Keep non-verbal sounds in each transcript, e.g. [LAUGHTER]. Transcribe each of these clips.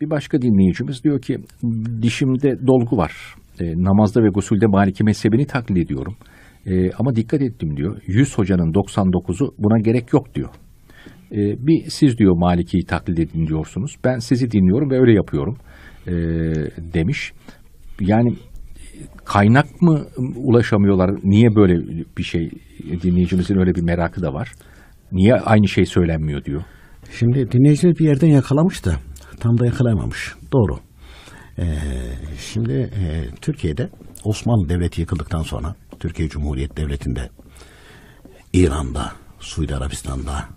Bir başka dinleyicimiz diyor ki dişimde dolgu var. E, namazda ve gusülde Maliki mezhebini taklit ediyorum. E, ama dikkat ettim diyor. 100 hocanın 99'u buna gerek yok diyor. E, bir siz diyor Maliki'yi taklit edin diyorsunuz. Ben sizi dinliyorum ve öyle yapıyorum e, demiş. Yani kaynak mı ulaşamıyorlar? Niye böyle bir şey dinleyicimizin öyle bir merakı da var. Niye aynı şey söylenmiyor diyor. Şimdi dinleyiciler bir yerden yakalamış da tam da yakalayamamış. Doğru. Ee, şimdi e, Türkiye'de Osmanlı Devleti yıkıldıktan sonra Türkiye Cumhuriyet Devleti'nde İran'da, Suudi Arabistan'da,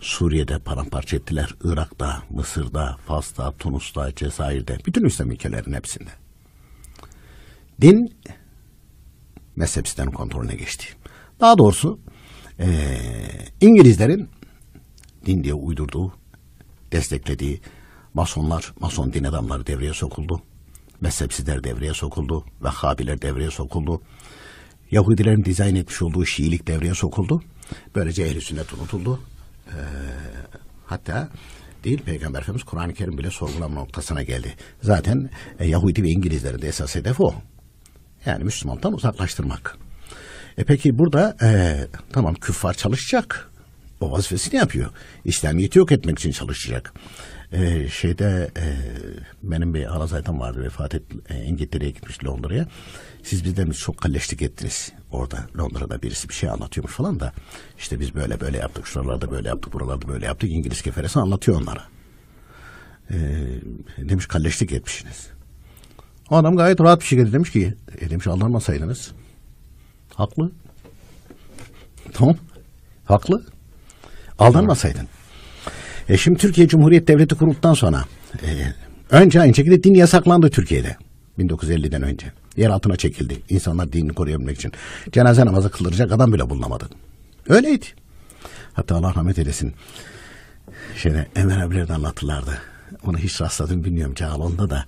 Suriye'de paramparça ettiler. Irak'ta, Mısır'da, Fas'ta, Tunus'ta, Cezayir'de. Bütün İslam ülkelerinin hepsinde. Din mezhepsizlerin kontrolüne geçti. Daha doğrusu e, İngilizlerin din diye uydurduğu, desteklediği Masonlar, Mason din adamları devreye sokuldu. Mezhepsizler devreye sokuldu. Vehhabiler devreye sokuldu. Yahudilerin dizayn etmiş olduğu Şiilik devreye sokuldu. Böylece ehl sünnet unutuldu. Ee, hatta değil Peygamber Efendimiz Kur'an-ı Kerim bile sorgulama noktasına geldi. Zaten e, Yahudi ve İngilizlerin de esas hedefi o. Yani Müslüman'dan uzaklaştırmak. E peki burada e, tamam küffar çalışacak. O vazifesini yapıyor. İslamiyet'i yok etmek için çalışacak. E, şeyde e, benim bir alazaydan vardı vefat et e, İngiltere'ye gitmiş Londra'ya. Siz bizden çok kalleştik ettiniz. Orada Londra'da birisi bir şey anlatıyormuş falan da işte biz böyle böyle yaptık şuralarda böyle yaptık buralarda böyle yaptık İngiliz keferesi anlatıyor onlara. E, demiş kalleştik etmişsiniz. O adam gayet rahat bir şekilde demiş ki e, demiş aldanmasaydınız. Haklı. [LAUGHS] Tamam. Haklı. Aldanmasaydın. E şimdi Türkiye Cumhuriyet Devleti kurulduktan sonra e, önce aynı şekilde din yasaklandı Türkiye'de. 1950'den önce. Yer altına çekildi. İnsanlar dinini koruyabilmek için. Cenaze namazı kıldıracak adam bile bulunamadı. Öyleydi. Hatta Allah rahmet eylesin. Şöyle Enver abiler de anlatırlardı ona hiç rastladım bilmiyorum Cağaloğlu'nda da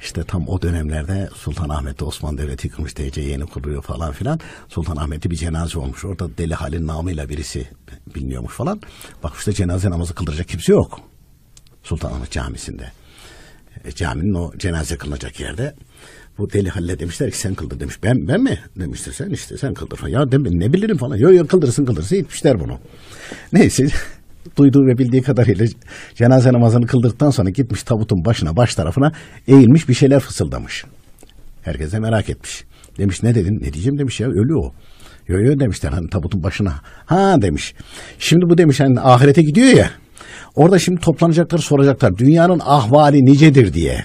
işte tam o dönemlerde Sultan Sultanahmet'te Osmanlı Devleti yıkılmış DC yeni kuruyor falan filan. Sultan Ahmet'i bir cenaze olmuş. Orada Deli Halil namıyla birisi biliniyormuş falan. Bak işte cenaze namazı kıldıracak kimse yok. Sultan Ahmet Camisi'nde. E, caminin o cenaze kılınacak yerde bu deli halle demişler ki sen kıldır demiş. Ben ben mi? demişti sen işte sen kıldır. Ya ben ne bilirim falan. Yok yok kıldırsın kıldırsın itmişler bunu. Neyse duyduğu ve bildiği kadarıyla cenaze namazını kıldıktan sonra gitmiş tabutun başına baş tarafına eğilmiş bir şeyler fısıldamış. Herkes de merak etmiş. Demiş ne dedin? Ne diyeceğim demiş ya ölü o. Yo yo demişler hani tabutun başına. Ha demiş. Şimdi bu demiş hani ahirete gidiyor ya. Orada şimdi toplanacaklar soracaklar. Dünyanın ahvali nicedir diye.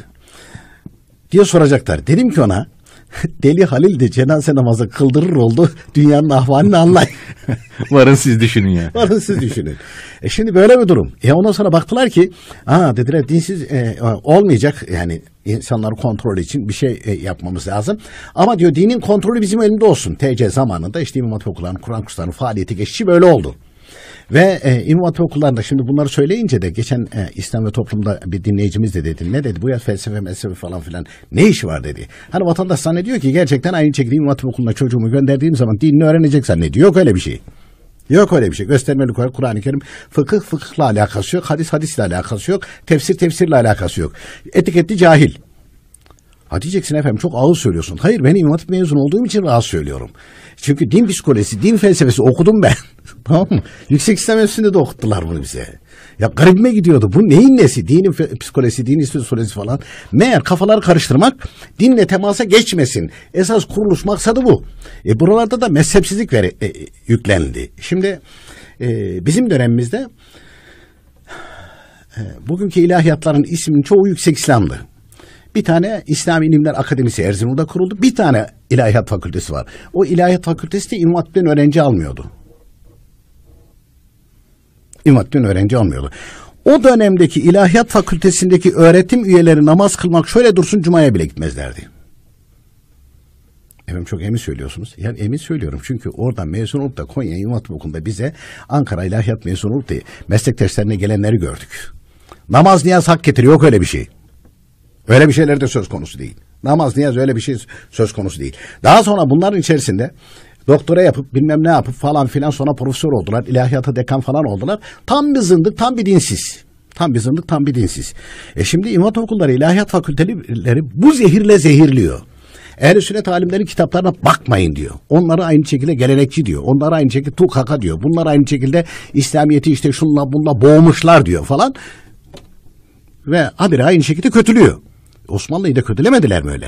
Diye soracaklar. Dedim ki ona [LAUGHS] Deli Halil de cenaze namazı kıldırır oldu. Dünyanın ahvalini anlay. [LAUGHS] Varın siz düşünün ya. Varın siz düşünün. E şimdi böyle bir durum. E ondan sonra baktılar ki ha dediler dinsiz e, olmayacak yani insanları kontrol için bir şey e, yapmamız lazım. Ama diyor dinin kontrolü bizim elimde olsun. TC zamanında işte İmam Hatip okullarının Kur'an kurslarının faaliyeti geçişi böyle oldu. Ve e, İmam okullarında şimdi bunları söyleyince de geçen e, İslam ve toplumda bir dinleyicimiz de dedi. Ne dedi? Bu ya felsefe mezhebi falan filan ne işi var dedi. Hani vatandaş zannediyor ki gerçekten aynı şekilde İmam Hatip okuluna çocuğumu gönderdiğim zaman dinini öğrenecek zannediyor. Yok öyle bir şey. Yok öyle bir şey. Göstermelik olarak Kur'an-ı Kerim fıkıh fıkıhla alakası yok. Hadis hadisle alakası yok. Tefsir tefsirle alakası yok. Etiketli cahil. Ha diyeceksin efendim çok ağır söylüyorsun. Hayır ben İmam Hatip mezunu olduğum için rahat söylüyorum. Çünkü din psikolojisi, din felsefesi okudum ben. [LAUGHS] tamam mı? Yüksek İslam Enstitüsü'nde de okuttular bunu bize. Ya garibime gidiyordu. Bu neyin nesi? Dinin psikolojisi, dinin psikolojisi falan. Meğer kafalar karıştırmak, dinle temasa geçmesin. Esas kuruluş maksadı bu. E, buralarda da mezhepsizlik veri, e, yüklendi. Şimdi e, bizim dönemimizde e, bugünkü ilahiyatların isminin çoğu Yüksek İslam'dı. Bir tane İslam İlimler Akademisi Erzurum'da kuruldu. Bir tane İlahiyat Fakültesi var. O İlahiyat Fakültesi de İmvat'ten öğrenci almıyordu. İmvat'ten öğrenci almıyordu. O dönemdeki İlahiyat Fakültesindeki öğretim üyeleri namaz kılmak şöyle dursun cumaya bile gitmezlerdi. Efendim çok emin söylüyorsunuz. Yani emin söylüyorum çünkü oradan mezun olup da Konya İmam Okulu'nda bize Ankara İlahiyat mezun olup da meslek derslerine gelenleri gördük. Namaz niyaz hak getiriyor yok öyle bir şey. Öyle bir şeyler de söz konusu değil. Namaz, niyaz öyle bir şey söz konusu değil. Daha sonra bunların içerisinde doktora yapıp bilmem ne yapıp falan filan sonra profesör oldular. İlahiyata dekan falan oldular. Tam bir zındık, tam bir dinsiz. Tam bir zındık, tam bir dinsiz. E şimdi İmam Okulları, ilahiyat Fakülteleri bu zehirle zehirliyor. Ehl-i sünnet alimlerin kitaplarına bakmayın diyor. Onlara aynı şekilde gelenekçi diyor. Onlara aynı şekilde tukaka diyor. Bunlar aynı şekilde İslamiyet'i işte şunla bunla boğmuşlar diyor falan. Ve habire aynı şekilde kötülüyor. Osmanlı'yı da kötülemediler mi öyle?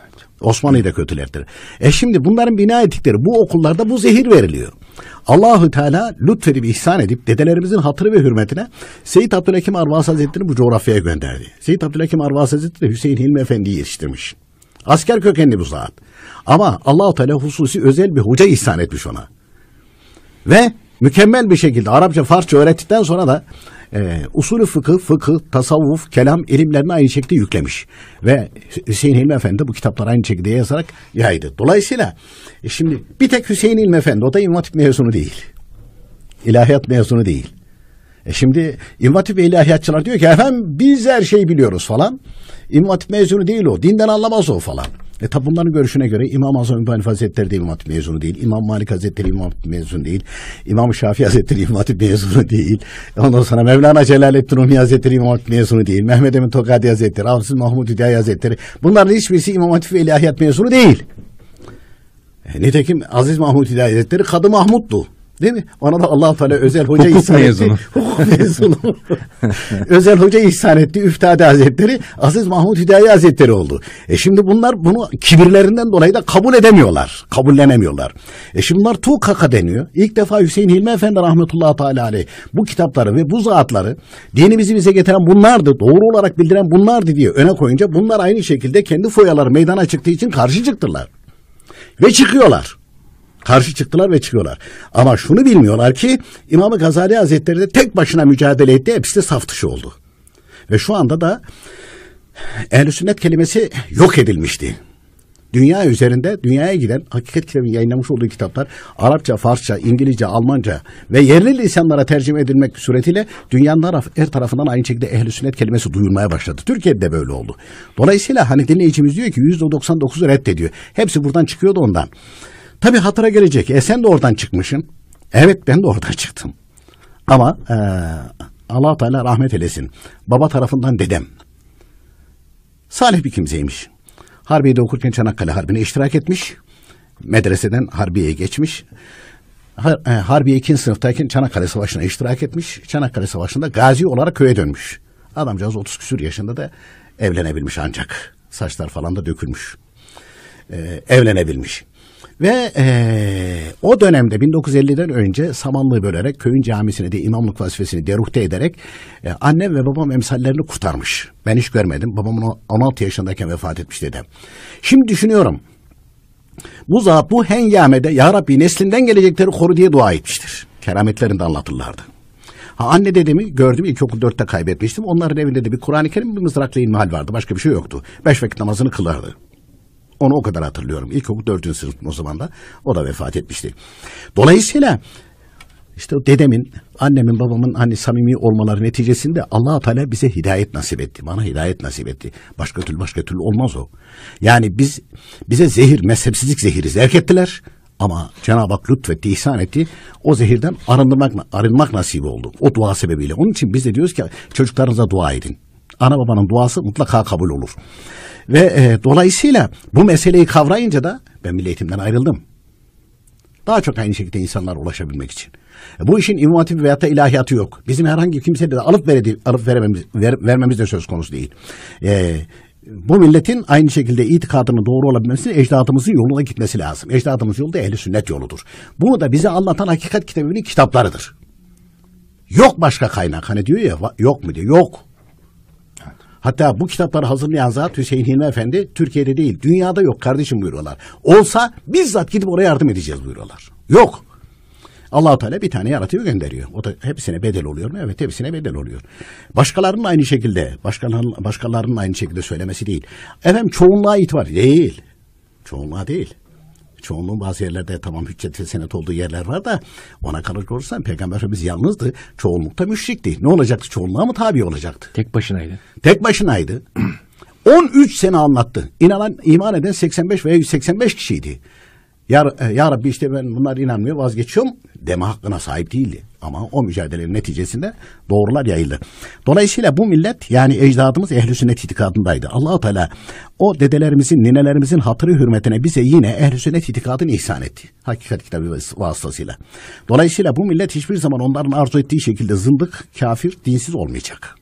Evet. Osmanlı'yı da kötülerdir. E şimdi bunların bina ettikleri bu okullarda bu zehir veriliyor. Allahü Teala lütfedip ihsan edip dedelerimizin hatırı ve hürmetine Seyit Abdülhakim Arvas Hazretleri bu coğrafyaya gönderdi. Seyit Abdülhakim Arvas Hazretleri Hüseyin Hilmi Efendi'yi yetiştirmiş. Asker kökenli bu zat. Ama Allahu Teala hususi özel bir hoca ihsan etmiş ona. Ve mükemmel bir şekilde Arapça, Farsça öğrettikten sonra da e, usulü fıkı, fıkı, tasavvuf, kelam ilimlerini aynı şekilde yüklemiş. Ve Hüseyin Hilmi Efendi bu kitapları aynı şekilde yazarak yaydı. Dolayısıyla e, şimdi bir tek Hüseyin Hilmi Efendi o da İmam Hatip mezunu değil. İlahiyat mezunu değil. E şimdi İmam ve ilahiyatçılar diyor ki efendim biz her şeyi biliyoruz falan. İmam Hatip mezunu değil o. Dinden anlamaz o falan. E tabi bunların görüşüne göre İmam Azam İbn Hazretleri de İmam Hatip mezunu değil. İmam Malik Hazretleri İmam Hatip mezunu değil. İmam Şafii Hazretleri İmam Hatip mezunu değil. Ondan sonra Mevlana Celaleddin Rumi Hazretleri İmam Hatip mezunu değil. Mehmet Emin Tokadi Hazretleri, Avsız Mahmud Hüdayi Hazretleri. Bunların hiçbirisi İmam Hatip ve İlahiyat mezunu değil. E, nitekim Aziz Mahmud Hüdayi Hazretleri Kadı Mahmud'du. Değil mi? Ona da allah Teala özel hoca hukuk ihsan mezunu. etti. [LAUGHS] Hukuk mezunu. [LAUGHS] özel hoca ihsan etti. Üftade Hazretleri Aziz Mahmut Hüdayi Hazretleri oldu. E şimdi bunlar bunu kibirlerinden dolayı da kabul edemiyorlar. Kabullenemiyorlar. E şimdi bunlar Tuğkaka deniyor. İlk defa Hüseyin Hilmi Efendi rahmetullahi teala aleyh bu kitapları ve bu zatları dinimizi bize getiren bunlardı. Doğru olarak bildiren bunlardı diye öne koyunca bunlar aynı şekilde kendi foyaları meydana çıktığı için karşı çıktılar. Ve çıkıyorlar karşı çıktılar ve çıkıyorlar. Ama şunu bilmiyorlar ki İmam-ı Gazali Hazretleri de tek başına mücadele etti. Hepsi de saf dışı oldu. Ve şu anda da ehl sünnet kelimesi yok edilmişti. Dünya üzerinde dünyaya giden hakikat kitabının yayınlamış olduğu kitaplar Arapça, Farsça, İngilizce, Almanca ve yerli lisanlara tercüme edilmek suretiyle dünyanın her tarafından aynı şekilde ehli sünnet kelimesi duyulmaya başladı. Türkiye'de de böyle oldu. Dolayısıyla hani dinleyicimiz diyor ki %99'u reddediyor. Hepsi buradan çıkıyordu ondan. Tabii hatıra gelecek. E sen de oradan çıkmışsın. Evet ben de oradan [LAUGHS] çıktım. Ama e, allah Teala rahmet eylesin. Baba tarafından dedem. Salih bir kimseymiş. Harbiye'de okurken Çanakkale Harbi'ne iştirak etmiş. Medreseden Harbiye'ye geçmiş. Har, e, Harbiye 2. sınıftayken Çanakkale Savaşı'na iştirak etmiş. Çanakkale Savaşı'nda gazi olarak köye dönmüş. Adamcağız 30 küsür yaşında da evlenebilmiş ancak. Saçlar falan da dökülmüş. E, evlenebilmiş. Ve e, o dönemde 1950'den önce samanlığı bölerek köyün camisini de imamlık vazifesini deruhte ederek e, annem ve babam emsallerini kurtarmış. Ben hiç görmedim. Babam 16 yaşındayken vefat etmiş dedem. Şimdi düşünüyorum. Bu zat bu hengamede Ya Rabbi neslinden gelecekleri koru diye dua etmiştir. Kerametlerinde anlatırlardı. Ha anne dedemi gördüm ilkokul dörtte kaybetmiştim. Onların evinde de bir Kur'an-ı Kerim bir mızrakla ilmihal vardı. Başka bir şey yoktu. Beş vakit namazını kılardı. Onu o kadar hatırlıyorum. İlk İlkokul dördüncü sınıf o zaman da o da vefat etmişti. Dolayısıyla işte o dedemin, annemin, babamın hani samimi olmaları neticesinde allah Teala bize hidayet nasip etti. Bana hidayet nasip etti. Başka türlü başka türlü olmaz o. Yani biz bize zehir, mezhepsizlik zehiri zerk ettiler. Ama Cenab-ı Hak lütfetti, ihsan etti. O zehirden arınmak, arınmak nasip oldu. O dua sebebiyle. Onun için biz de diyoruz ki çocuklarınıza dua edin. Ana babanın duası mutlaka kabul olur. Ve e, dolayısıyla bu meseleyi kavrayınca da ben milli eğitimden ayrıldım. Daha çok aynı şekilde insanlar ulaşabilmek için. E, bu işin imam hatibi veyahut da ilahiyatı yok. Bizim herhangi kimseye de alıp, veredi, alıp verememiz, ver, vermemiz de söz konusu değil. Ee, bu milletin aynı şekilde itikadının doğru olabilmesi ecdadımızın yoluna gitmesi lazım. Ecdadımız yolu da ehli sünnet yoludur. Bunu da bize anlatan hakikat kitabının kitaplarıdır. Yok başka kaynak. Hani diyor ya yok mu diyor. Yok. Hatta bu kitapları hazırlayan zat Hüseyin Hilmi Efendi Türkiye'de değil, dünyada yok kardeşim buyuruyorlar. Olsa bizzat gidip oraya yardım edeceğiz buyuruyorlar. Yok. allah Teala bir tane yaratıyor gönderiyor. O da hepsine bedel oluyor mu? Evet hepsine bedel oluyor. Başkalarının aynı şekilde, başkalarının, başkalarının aynı şekilde söylemesi değil. Efendim çoğunluğa itibar değil. Çoğunluğa değil çoğunluğun bazı yerlerde tamam hüccet senet olduğu yerler var da ona kalacak olursan Peygamber Efendimiz yalnızdı. Çoğunlukta müşrikti. Ne olacaktı? Çoğunluğa mı tabi olacaktı? Tek başınaydı. Tek başınaydı. 13 [CLEARS THROAT] sene anlattı. İnanan, iman eden 85 veya 185 kişiydi. Ya, e, ya Rabbi işte ben bunlar inanmıyor vazgeçiyorum deme hakkına sahip değildi. Ama o mücadelenin neticesinde doğrular yayıldı. Dolayısıyla bu millet yani ecdadımız ehli sünnet itikadındaydı. Allahu Teala o dedelerimizin, ninelerimizin hatırı hürmetine bize yine ehli sünnet itikadını ihsan etti. Hakikat kitabı vasıtasıyla. Dolayısıyla bu millet hiçbir zaman onların arzu ettiği şekilde zındık, kafir, dinsiz olmayacak.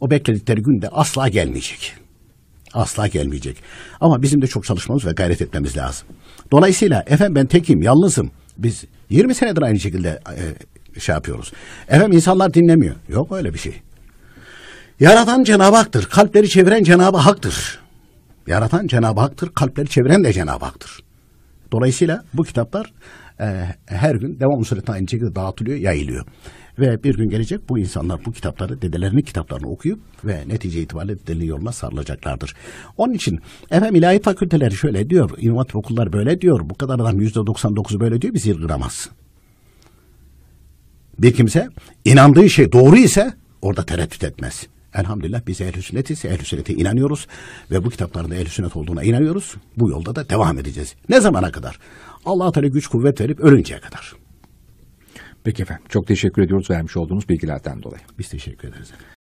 O bekledikleri günde asla gelmeyecek. Asla gelmeyecek. Ama bizim de çok çalışmamız ve gayret etmemiz lazım. Dolayısıyla efendim ben tekim, yalnızım biz 20 senedir aynı şekilde e, şey yapıyoruz. Efendim insanlar dinlemiyor. Yok öyle bir şey. Yaratan Cenab-ı Hak'tır. Kalpleri çeviren Cenab-ı Hak'tır. Yaratan Cenab-ı Hak'tır. Kalpleri çeviren de Cenab-ı Hak'tır. Dolayısıyla bu kitaplar e, her gün devamlı surette aynı şekilde dağıtılıyor, yayılıyor. Ve bir gün gelecek bu insanlar bu kitapları, dedelerinin kitaplarını okuyup ve netice itibariyle dedenin yoluna sarılacaklardır. Onun için efendim ilahi fakülteleri şöyle diyor, inovatif okullar böyle diyor, bu kadar adam yüzde %99'u böyle diyor, biz yırgılamazsın. Bir kimse inandığı şey doğru ise orada tereddüt etmez. Elhamdülillah biz ehl-i sünnetiz, ehl-i sünnete inanıyoruz ve bu kitapların da ehl-i sünnet olduğuna inanıyoruz. Bu yolda da devam edeceğiz. Ne zamana kadar? Allah Teala güç kuvvet verip ölünceye kadar. Peki efendim. Çok teşekkür ediyoruz vermiş olduğunuz bilgilerden dolayı. Biz teşekkür ederiz